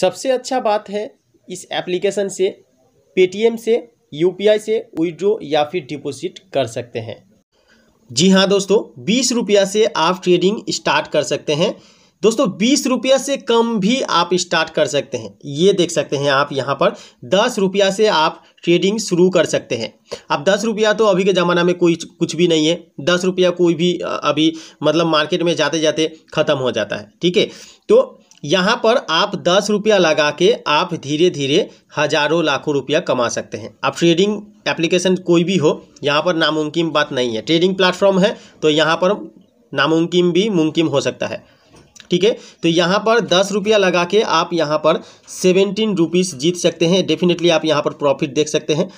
सबसे अच्छा बात है इस एप्लीकेशन से पेटीएम से यू से विड्रो या फिर डिपोजिट कर सकते हैं जी हाँ दोस्तों बीस रुपया से आप ट्रेडिंग स्टार्ट कर सकते हैं दोस्तों बीस रुपया से कम भी आप स्टार्ट कर सकते हैं ये देख सकते हैं आप यहाँ पर दस रुपया से आप ट्रेडिंग शुरू कर सकते हैं अब दस रुपया तो अभी के ज़माना में कोई कुछ भी नहीं है दस रुपया कोई भी अभी मतलब मार्केट में जाते जाते ख़त्म हो जाता है ठीक है तो यहाँ पर आप दस रुपया लगा के आप धीरे धीरे हज़ारों लाखों रुपया कमा सकते हैं आप ट्रेडिंग एप्लीकेशन कोई भी हो यहाँ पर नामुमकिन बात नहीं है ट्रेडिंग प्लेटफॉर्म है तो यहाँ पर नामुमकिन भी मुमकिन हो सकता है ठीक है तो यहाँ पर दस रुपया लगा के आप यहाँ पर सेवेंटीन रुपीज़ जीत सकते हैं डेफिनेटली आप यहाँ पर प्रॉफिट देख सकते हैं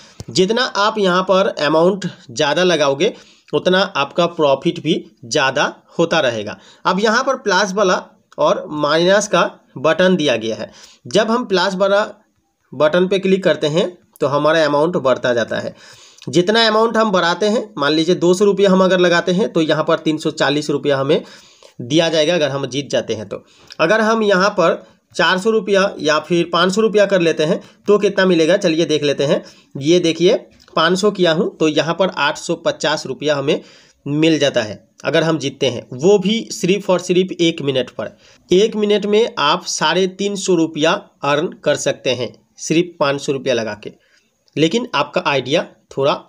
जितना आप यहाँ पर अमाउंट ज़्यादा लगाओगे उतना आपका प्रॉफिट भी ज़्यादा होता रहेगा अब यहाँ पर प्लस वाला और माइनस का बटन दिया गया है जब हम प्लस बड़ा बटन पे क्लिक करते हैं तो हमारा अमाउंट बढ़ता जाता है जितना अमाउंट हम बढ़ाते हैं मान लीजिए दो सौ रुपया हम अगर लगाते हैं तो यहाँ पर तीन सौ चालीस रुपया हमें दिया जाएगा अगर हम जीत जाते हैं तो अगर हम यहाँ पर चार सौ रुपया या फिर पाँच सौ रुपया कर लेते हैं तो कितना मिलेगा चलिए देख लेते हैं ये देखिए पाँच सौ किया हूँ तो यहाँ पर आठ सौ पचास रुपया हमें मिल जाता है अगर हम जीतते हैं वो भी सिर्फ और सिर्फ एक मिनट पर एक मिनट में आप साढ़े तीन सौ रुपया अर्न कर सकते हैं सिर्फ पाँच सौ रुपया लगा के लेकिन आपका आइडिया थोड़ा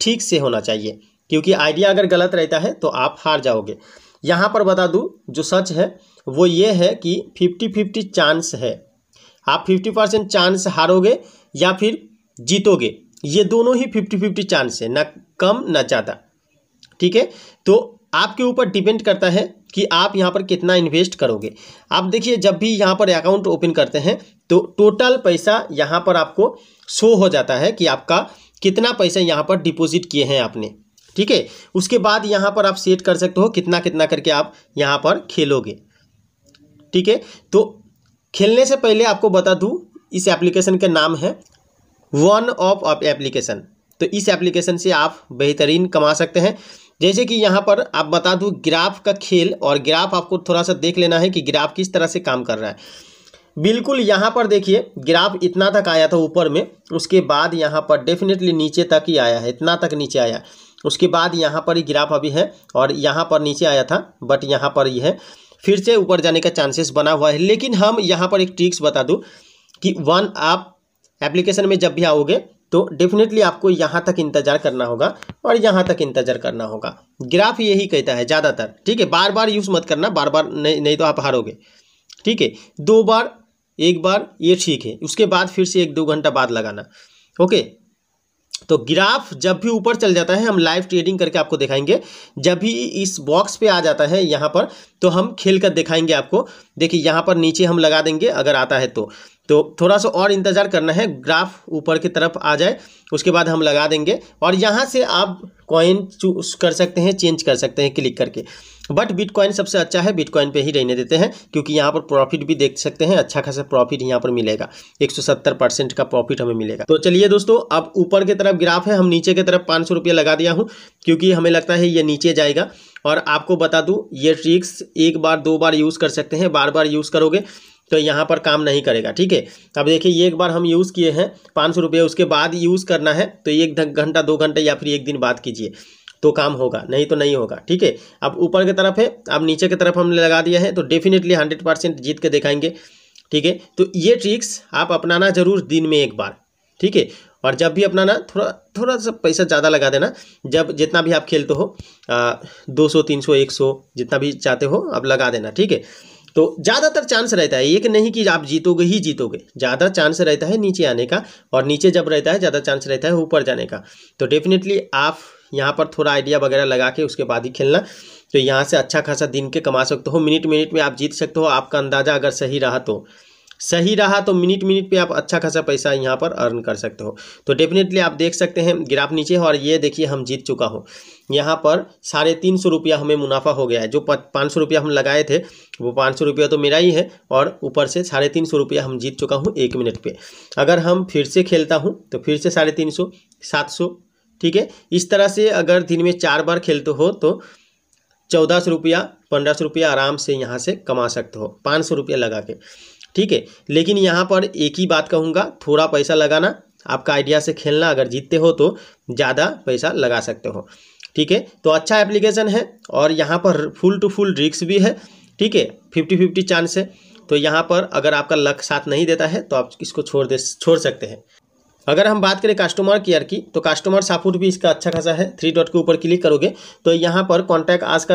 ठीक से होना चाहिए क्योंकि आइडिया अगर गलत रहता है तो आप हार जाओगे यहाँ पर बता दूँ जो सच है वो ये है कि फिफ्टी फिफ्टी चांस है आप फिफ्टी परसेंट चांस हारोगे या फिर जीतोगे ये दोनों ही फिफ्टी फिफ्टी चांस है ना कम ना ज़्यादा ठीक है तो आपके ऊपर डिपेंड करता है कि आप यहाँ पर कितना इन्वेस्ट करोगे आप देखिए जब भी यहाँ पर अकाउंट ओपन करते हैं तो टोटल पैसा यहाँ पर आपको शो हो जाता है कि आपका कितना पैसा यहाँ पर डिपॉजिट किए हैं आपने ठीक है उसके बाद यहाँ पर आप सेट कर सकते हो कितना कितना करके आप यहाँ पर खेलोगे ठीक है तो खेलने से पहले आपको बता दूँ इस एप्लीकेशन का नाम है वन ऑफ एप्लीकेशन तो इस एप्लीकेशन से आप बेहतरीन कमा सकते हैं जैसे कि यहाँ पर आप बता दूँ ग्राफ का खेल और ग्राफ आपको थोड़ा सा देख लेना है कि ग्राफ किस तरह से काम कर रहा है बिल्कुल यहाँ पर देखिए ग्राफ इतना तक आया था ऊपर में उसके बाद यहाँ पर डेफिनेटली नीचे तक ही आया है इतना तक नीचे आया उसके बाद यहाँ पर ही ग्राफ अभी है और यहाँ पर नीचे आया था बट यहाँ पर ही है फिर से ऊपर जाने का चांसेस बना हुआ है लेकिन हम यहाँ पर एक ट्रिक्स बता दूँ कि वन आप एप्लीकेशन में जब भी आओगे तो डेफिनेटली आपको यहाँ तक इंतजार करना होगा और यहाँ तक इंतजार करना होगा ग्राफ यही कहता है ज़्यादातर ठीक है बार बार यूज़ मत करना बार बार नहीं नहीं तो आप हारोगे ठीक है दो बार एक बार ये ठीक है उसके बाद फिर से एक दो घंटा बाद लगाना ओके तो ग्राफ जब भी ऊपर चल जाता है हम लाइव ट्रेडिंग करके आपको दिखाएंगे जब भी इस बॉक्स पे आ जाता है यहाँ पर तो हम खेल कर दिखाएंगे आपको देखिए यहाँ पर नीचे हम लगा देंगे अगर आता है तो तो थोड़ा सा और इंतज़ार करना है ग्राफ ऊपर की तरफ आ जाए उसके बाद हम लगा देंगे और यहाँ से आप कॉइन चूज कर सकते हैं चेंज कर सकते हैं क्लिक करके बट बिटकॉइन सबसे अच्छा है बिटकॉइन पे ही रहने देते हैं क्योंकि यहाँ पर प्रॉफिट भी देख सकते हैं अच्छा खासा प्रॉफिट यहाँ पर मिलेगा 170 परसेंट का प्रॉफिट हमें मिलेगा तो चलिए दोस्तों अब ऊपर की तरफ ग्राफ है हम नीचे की तरफ पाँच रुपया लगा दिया हूँ क्योंकि हमें लगता है ये नीचे जाएगा और आपको बता दूँ ये ट्रिक्स एक बार दो बार यूज़ कर सकते हैं बार बार यूज़ करोगे तो यहाँ पर काम नहीं करेगा ठीक है अब देखिए ये एक बार हम यूज़ किए हैं पाँच सौ रुपये उसके बाद यूज़ करना है तो एक घंटा दो घंटा या फिर एक दिन बाद कीजिए तो काम होगा नहीं तो नहीं होगा ठीक है अब ऊपर की तरफ है अब नीचे की तरफ हमने लगा दिया है तो डेफिनेटली हंड्रेड परसेंट जीत के दिखाएंगे ठीक है तो ये ट्रिक्स आप अपनाना जरूर दिन में एक बार ठीक है और जब भी अपनाना थोड़ा थोड़ा सा पैसा ज़्यादा लगा देना जब जितना भी आप खेलते हो दो सौ तीन सौ एक सौ जितना भी चाहते हो आप लगा देना ठीक है तो ज़्यादातर चांस रहता है एक नहीं कि आप जीतोगे ही जीतोगे ज़्यादा चांस रहता है नीचे आने का और नीचे जब रहता है ज़्यादा चांस रहता है ऊपर जाने का तो डेफिनेटली आप यहाँ पर थोड़ा आइडिया वगैरह लगा के उसके बाद ही खेलना तो यहाँ से अच्छा खासा दिन के कमा सकते हो मिनट मिनट में आप जीत सकते हो आपका अंदाज़ा अगर सही रहा तो सही रहा तो मिनट मिनट पे आप अच्छा खासा पैसा यहाँ पर अर्न कर सकते हो तो डेफिनेटली आप देख सकते हैं ग्राफ नीचे है और ये देखिए हम जीत चुका हूँ यहाँ पर साढ़े तीन सौ रुपया हमें मुनाफा हो गया है जो पाँच सौ रुपया हम लगाए थे वो पाँच सौ रुपया तो मेरा ही है और ऊपर से साढ़े तीन सौ रुपया हम जीत चुका हूँ एक मिनट पर अगर हम फिर से खेलता हूँ तो फिर से साढ़े तीन सौ सात सौ ठीक है इस तरह से अगर दिन में चार बार खेलते हो तो चौदह सौ रुपया पंद्रह सौ रुपया आराम से यहाँ से कमा सकते हो पाँच सौ रुपया लगा के ठीक है लेकिन यहाँ पर एक ही बात कहूँगा थोड़ा पैसा लगाना आपका आइडिया से खेलना अगर जीतते हो तो ज़्यादा पैसा लगा सकते हो ठीक है तो अच्छा एप्लीकेशन है और यहाँ पर फुल टू फुल रिक्स भी है ठीक है फिफ्टी फिफ्टी चांस है तो यहाँ पर अगर आपका लक साथ नहीं देता है तो आप इसको छोड़ दे छोड़ सकते हैं अगर हम बात करें कस्टमर केयर की तो कस्टमर सपोर्ट भी इसका अच्छा खासा है थ्री डॉट के ऊपर क्लिक करोगे तो यहाँ पर कॉन्टैक्ट आज का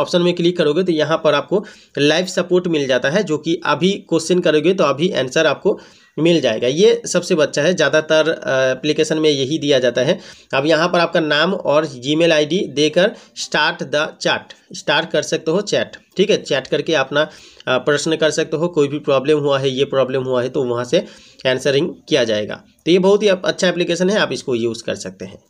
ऑप्शन में क्लिक करोगे तो यहाँ पर आपको लाइव सपोर्ट मिल जाता है जो कि अभी क्वेश्चन करोगे तो अभी आंसर आपको मिल जाएगा ये सबसे अच्छा है ज़्यादातर एप्लीकेशन में यही दिया जाता है अब यहाँ पर आपका नाम और जी मेल देकर स्टार्ट द चैट स्टार्ट कर सकते हो चैट ठीक है चैट करके अपना प्रश्न कर सकते हो कोई भी प्रॉब्लम हुआ है ये प्रॉब्लम हुआ है तो वहाँ से आंसरिंग किया जाएगा तो ये बहुत ही अच्छा एप्लीकेशन है आप इसको यूज़ कर सकते हैं